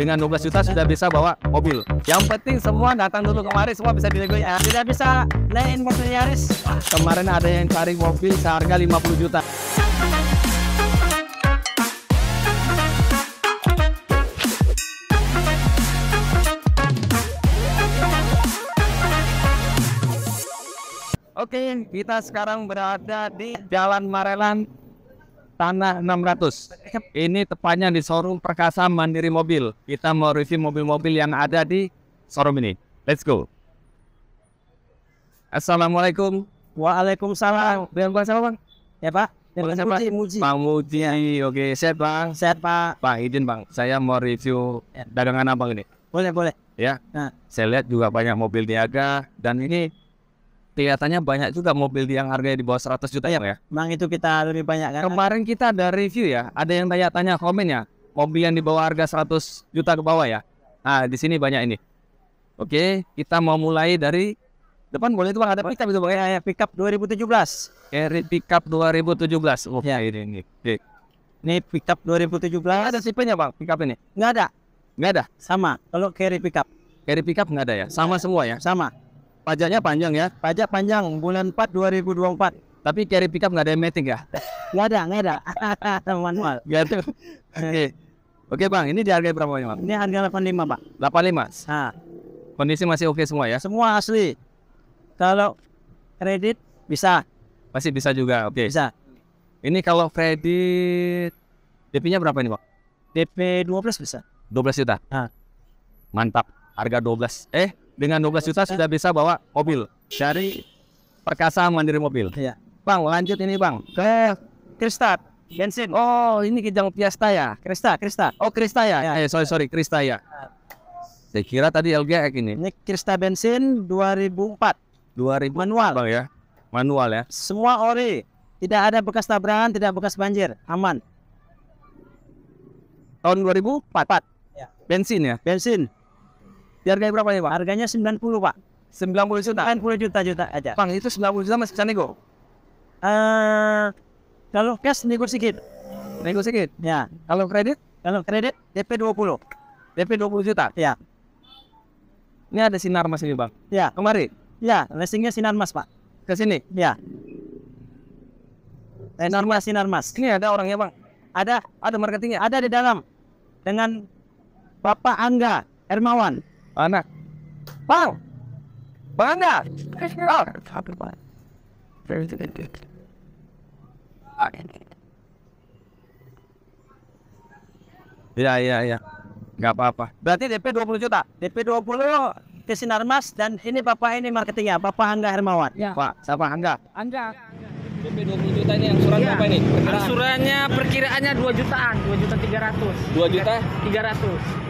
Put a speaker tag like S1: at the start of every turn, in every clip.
S1: dengan 12 juta sudah bisa bawa mobil. Yang penting semua datang dulu kemarin semua bisa dilego ya. Tidak bisa lain mobil Yaris. Kemarin ada yang cari mobil seharga 50 juta. Oke, kita sekarang berada di Jalan Marelan tanah 600. Ini tepatnya di showroom Perkasa Mandiri Mobil. Kita mau review mobil-mobil yang ada di showroom ini. Let's go. Assalamualaikum. Waalaikumsalam. Biar gua siapa, Bang? Ya, Pak. Ya, siapa? Muji, Muji. Bang Muji, oke. Sehat, Bang. Sehat, Pak. Pak, izin, Bang. Saya mau review ya. dagangan Abang ini. Boleh, boleh. Ya. Nah. Saya lihat juga banyak mobil niaga dan ini kelihatannya banyak juga mobil yang harganya di bawah 100 juta ya ya memang itu kita lebih banyak kan kemarin kita ada review ya ada yang tanya-tanya komen ya mobil yang di bawah harga 100 juta ke bawah ya nah di sini banyak ini oke kita mau mulai dari depan boleh itu bang ada pickup itu bang ya? ya, ya pickup 2017 Carry pickup 2017 oh ya ini ini ini pickup 2017 nggak ada tipenya bang pickup ini nggak ada nggak ada sama kalau carry pickup carry pickup nggak ada ya sama semua ya sama pajaknya panjang ya pajak panjang bulan 4 2024 tapi carry pickup nggak ada meeting ya nggak ada nggak ada manual gitu oke okay. oke okay, bang ini di harga berapa bang ini harga 85 pak 85 ha. kondisi masih oke okay semua ya semua asli kalau kredit bisa masih bisa juga oke okay. bisa ini kalau kredit DP-nya berapa ini pak DP 12 bisa 12 juta ha. mantap harga 12 eh dengan 12 juta sudah bisa bawa mobil dari Perkasa Mandiri Mobil. ya. Bang, lanjut ini Bang. Ke Krista Bensin. Oh, ini Kijang Fiesta ya? Krista, Krista. Oh, Krista ya? ya. Eh, sorry, sorry. Krista ya. Saya kira tadi LGX ini. Ini Krista bensin 2004. 2000 manual. Bang ya. Manual ya. Semua ori. Tidak ada bekas tabrakan, tidak bekas banjir. Aman. Tahun 2004. 4. Ya. Bensin ya? Bensin. Harganya berapa nih, Pak? Harganya 90, Pak. 90 juta. 90 juta juta aja. Bang, itu 90 juta masih bisa nego. Eh, uh, kalau cash nego sedikit. Nego sedikit. Ya. Kalau kredit? Kalau kredit DP 20. DP 20 juta. Ya. Ini ada sinar mas ini bang. Ya. Kemari. Ya, lesingnya sinar mas pak. Ke sini. Ya. Sinar mas, sinar mas. Ini ada orangnya bang. Ada, ada marketingnya. Ada di dalam dengan Bapak Angga Hermawan. Anak. Bang. bang. Very good dude. Iya, iya, iya. Gak apa-apa. Berarti DP 20 juta. DP 20 ke Sinarmas dan ini Bapak ini marketingnya, Bapak Angga Hermawan. Ya. Pak, siapa Angga?
S2: Angga. DP 20 juta ini angsuran ya. apa ini? angsurannya perkiraannya 2 jutaan, 2 juta 300. 2 juta 300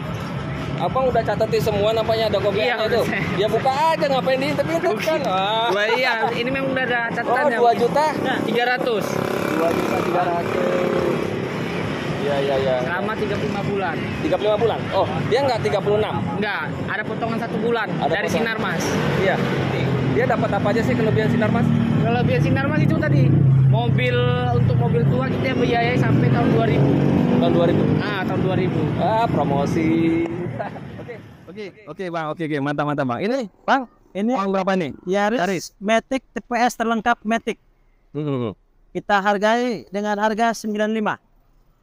S2: abang udah catatin semua namanya ada kopi iya, itu ya buka aja ngapain di tapi itu kan wah Wah, iya ini memang udah ada catatan oh, 2 ya, juta nah, tiga ratus dua juta 300. Iya iya iya. Selama 35 bulan. 35 bulan. Oh, dia enggak 36. Enggak, ada potongan 1 bulan ada dari potongan. Sinar Mas. Iya. Dia dapat apa aja sih kelebihan Sinar Mas? Kelebihan Sinar Mas itu tadi mobil untuk mobil tua kita biayai sampai tahun
S1: 2000. Tahun 2000.
S2: Ah, tahun 2000.
S1: Ah, promosi. Oke, oke, oke bang, oke, oke, mantap, mantap bang. Ini bang, ini bang berapa nih? Yaris, Yaris. Matic TPS terlengkap Matic. Hmm. Kita hargai dengan harga sembilan lima.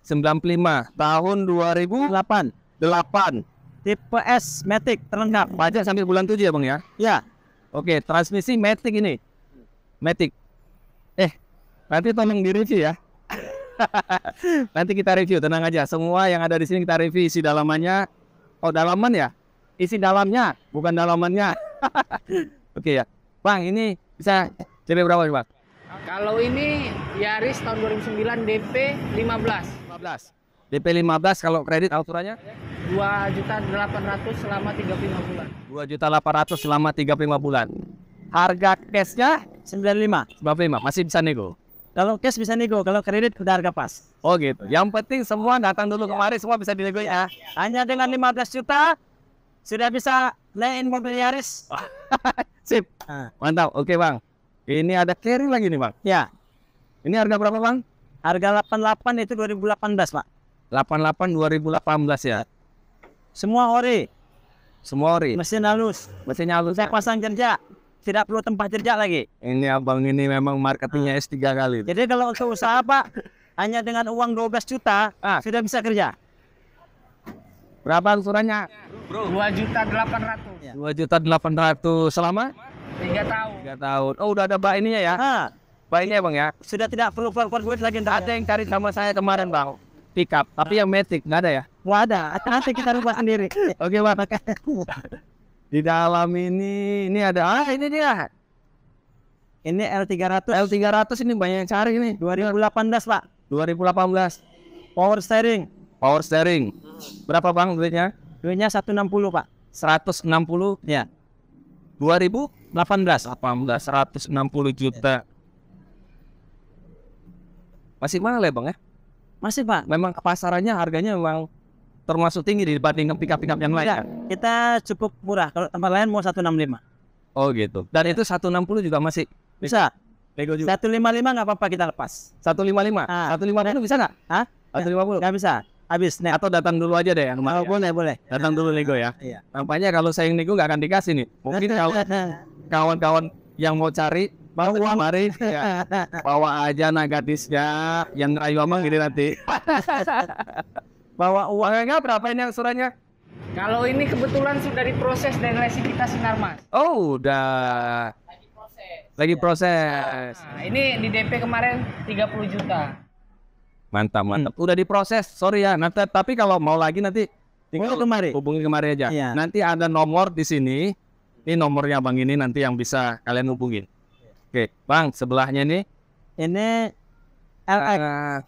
S1: 95. lima. tahun dua ribu Delapan. 8. TPS Matic terlengkap. Pajak sambil bulan tujuh ya, Bang ya? Ya. Oke, transmisi Matic ini. Matic. Eh, nanti tolong direview ya. nanti kita review, tenang aja. Semua yang ada di sini kita review, isi dalamannya Oh dalaman ya? Isi dalamnya, bukan dalamannya. Oke okay, ya. Bang, ini bisa DP berapa nih, Bang?
S2: Kalau ini Yaris tahun 2009 DP 15. 15.
S1: DP 15 kalau kredit alturannya?
S2: 2 selama 35 bulan.
S1: 2 juta 800 selama 35 bulan. Harga cashnya 95. 95 masih bisa nego. Kalau cash bisa nego, kalau kredit udah harga pas. Oh gitu. Yang penting semua datang dulu ya. kemari, semua bisa dinego ya. Hanya dengan 15 juta sudah bisa lain mobil Yaris. Sip. Ah. Mantap. Oke bang. Ini ada carry lagi nih bang. Ya. Ini harga berapa bang? Harga 88 itu 2018 pak. 88 2018 ya. Semua ori. Semua ori. Mesin halus. Mesin halus. Saya pasang kerja tidak perlu tempat kerja lagi. Ini abang ini memang marketingnya ah. S3 kali. Jadi kalau untuk usaha Pak, hanya dengan uang 12 juta ah. sudah bisa kerja. Berapa
S2: angsurannya? Bro. 2 juta ratus.
S1: Iya. Dua juta delapan ratus selama?
S2: 3 tahun. 3
S1: tahun. Oh, udah ada Pak ini ya? Ah. Pak ini ya, Bang ya. Sudah tidak perlu keluar duit lagi entar. Ada yang cari sama saya kemarin, Bang. Pickup, tapi ah. yang metik nggak ada ya? Wah ada. Nanti kita rubah sendiri. Oke, Bang. Di dalam ini, ini ada ah ini dia. Ini L300, L300 ini banyak yang cari ini. 2018, Pak. 2018. Power steering. Power steering. Berapa Bang duitnya? Duitnya 160, Pak. 160 ya. 2018 18 160 juta. Masih mahal ya, Bang ya? Masih, Pak. Memang pasarannya harganya memang termasuk tinggi dibandingkan pickup-pickup yang lain? Ya, kita cukup murah. Kalau tempat lain mau 165. Oh gitu. Dan itu 160 juga masih bisa. Bego juga. 155 nggak apa-apa kita lepas. 155. Ah. 150 bisa nggak? Hah? 150. Nggak bisa. Habis nih. Atau datang dulu aja deh yang mau. Oh, ya. boleh, boleh. Datang dulu nego ya. Iya. Nampaknya kalau saya yang nego nggak akan dikasih nih. Mungkin kawan-kawan yang mau cari bawa uang mari ya. bawa aja nagatisnya yang rayu amang ini nanti bawa uangnya berapa ini angsurannya?
S2: Kalau ini kebetulan sudah diproses dan lesi kita sinar mas.
S1: Oh, udah. Lagi proses. Lagi proses. Nah,
S2: ini di DP kemarin 30 juta.
S1: Mantap, mantap. Hmm. Udah diproses. Sorry ya, nanti tapi kalau mau lagi nanti tinggal oh, kemari. Hubungi kemari aja. Iya. Nanti ada nomor di sini. Ini nomornya Bang ini nanti yang bisa kalian hubungin. Oke, Bang, sebelahnya nih. Ini LX uh,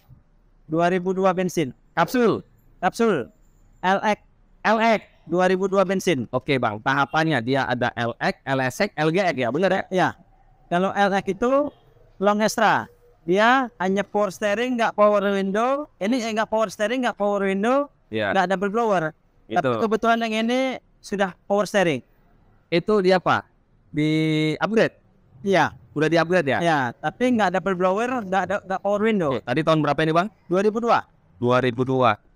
S1: 2002 bensin. Kapsul kapsul LX LX 2002 bensin. Oke, Bang. Tahapannya dia ada LX, LSX, LGX ya, benar ya? Ya. Kalau LX itu long extra. Dia hanya power steering, nggak power window. Ini enggak eh, power steering, nggak power window, yeah. nggak double blower. Itu. Tapi kebetulan yang ini sudah power steering. Itu dia apa? Di upgrade? Iya. Udah di upgrade ya? Iya. tapi nggak double blower, nggak ada power window. tadi tahun berapa ini bang? 2002. 2002.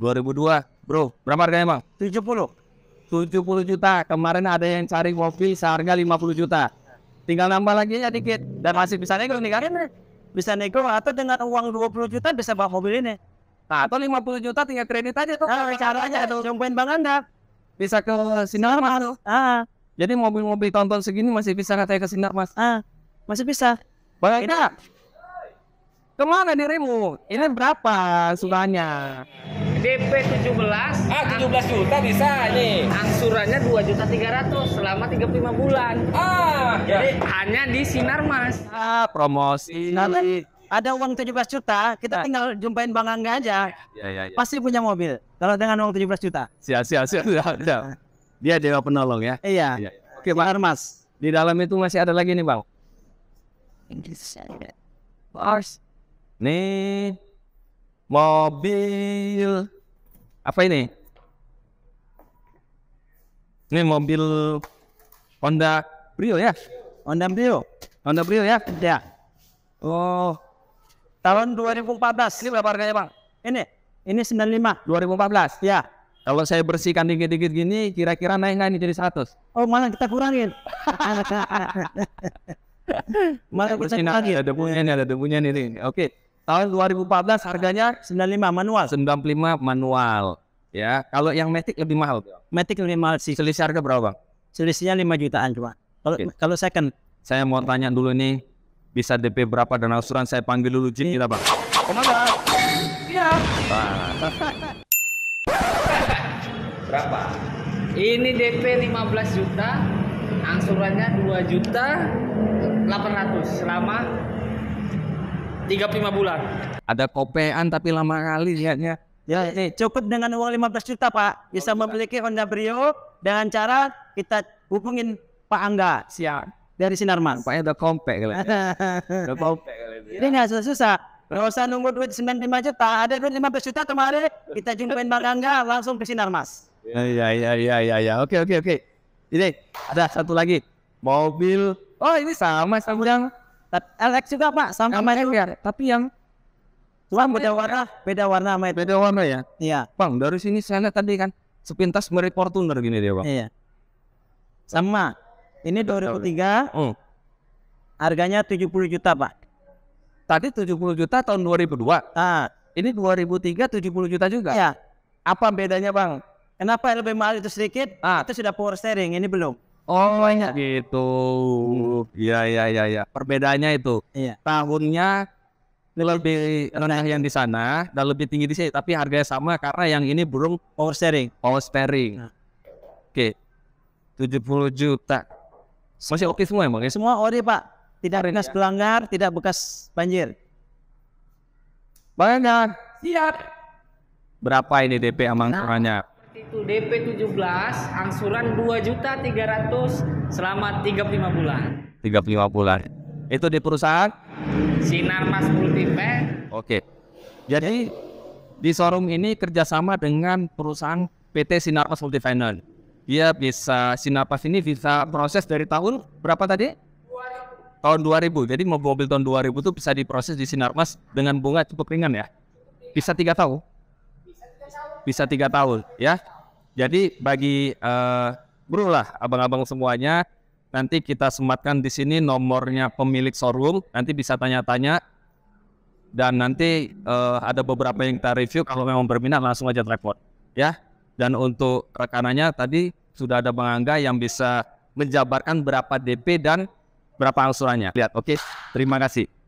S1: 2002 bro berapa harganya bang 70 70 juta kemarin ada yang cari mobil seharga 50 juta tinggal nambah lagi ya dikit dan masih bisa nego nih kan bisa nego atau dengan uang 20 juta bisa bawa mobil ini nah, atau 50 juta tinggal kredit aja tuh nah, caranya tuh cobain bang anda bisa ke sinar mas ah. jadi mobil-mobil tonton segini masih bisa katanya ke sinar mas ah. masih bisa bang Kemana dirimu? Ini ya. berapa sukanya?
S2: DP 17 Ah belas juta bisa nih Angsurannya dua juta tiga ratus selama tiga puluh lima bulan Ah ya. Jadi hanya di Sinar Mas
S1: Ah promosi Nanti ada uang tujuh belas juta Kita nah. tinggal jumpain Bang Angga aja ya, ya, ya. Pasti punya mobil Kalau dengan uang tujuh belas juta Siap siap siap, siap, siap. Ah. Dia dewa penolong ya Iya ya. Oke Bang Armas Di dalam itu masih ada lagi nih Bang Bars Nih mobil apa ini? Ini mobil Honda Brio ya? Honda Brio. Honda Brio ya? Ya. Oh. Tahun 2014. Ini berapa harganya, Bang? Ini. Ini 95. 2014. Ya. Kalau saya bersihkan dikit-dikit gini, kira-kira naik nggak ini jadi 100? Oh, malah kita kurangin. malah kita kurangin. Ada punya ini, ada punya ini. Oke. Okay. Tahun 2014 harganya 95 manual. 95 manual. Ya, kalau yang Matic lebih mahal. Matic lebih mahal sih. Selisih harga berapa, Bang? Selisihnya 5 jutaan cuma. Kalau okay. kalau second, saya mau tanya dulu nih bisa DP berapa dan asuran saya panggil dulu Jin iya. kita, Bang.
S2: Kenapa? Iya. iya. Berapa? Ini DP 15 juta, angsurannya 2 juta 800 selama Tiga lima bulan.
S1: Ada kopean tapi lama kali lihatnya. Ya, ini cukup dengan uang lima belas juta, Pak. Bisa memiliki Honda Brio dengan cara kita hubungin Pak Angga. Siap. Dari Sinarmas. Paknya udah kompak kali. udah kompak kali. Ini nggak susah-susah. Gak usah nunggu duit 95 juta, ada duit 15 juta kemarin kita jumpain Bang Angga langsung ke Sinarmas. Iya iya iya iya iya. Oke oke oke. Ini ada satu lagi. Mobil. Oh, ini sama sama yang LX juga pak sama sama ya. Tapi yang Cuma beda warna, beda warna sama itu. Beda warna ya? Iya. Bang, dari sini saya lihat tadi kan sepintas mirip Fortuner gini dia, Bang. Iya. Sama. Ini 2003. Hmm. Harganya 70 juta, Pak. Tadi 70 juta tahun 2002. Ah, ini 2003 70 juta juga. Iya. Apa bedanya, Bang? Kenapa lebih mahal itu sedikit? Ah. Itu sudah power steering, ini belum. Oh iya. Gitu. Hmm. Iya iya iya ya. Perbedaannya itu. Iya. Tahunnya lebih rendah yang di sana dan lebih tinggi di sini tapi harganya sama karena yang ini burung power sharing. Power sharing. Nah. Oke. Okay. 70 juta. Masih oke okay semua emang ya? Semua ori Pak. Tidak bekas ya. pelanggar, tidak bekas banjir. Banyak. Siap. Berapa ini DP amang nah,
S2: DP 17 angsuran 2 juta 300 selama 35 bulan
S1: 35 bulan itu di perusahaan
S2: Sinar Mas Multipe
S1: oke jadi di showroom ini kerjasama dengan perusahaan PT Sinar Mas Multifinal dia bisa Sinar Mas ini bisa proses dari tahun berapa tadi? 2000. Tahun 2000. Jadi mobil tahun 2000 itu bisa diproses di Sinar Sinarmas dengan bunga cukup ringan ya. Bisa tiga tahun. Bisa tiga tahun ya. Jadi bagi uh, bro lah abang-abang semuanya nanti kita sematkan di sini nomornya pemilik showroom nanti bisa tanya-tanya dan nanti uh, ada beberapa yang kita review kalau memang berminat langsung aja telepon ya dan untuk rekanannya tadi sudah ada Bang yang bisa menjabarkan berapa DP dan berapa angsurannya lihat oke okay. terima kasih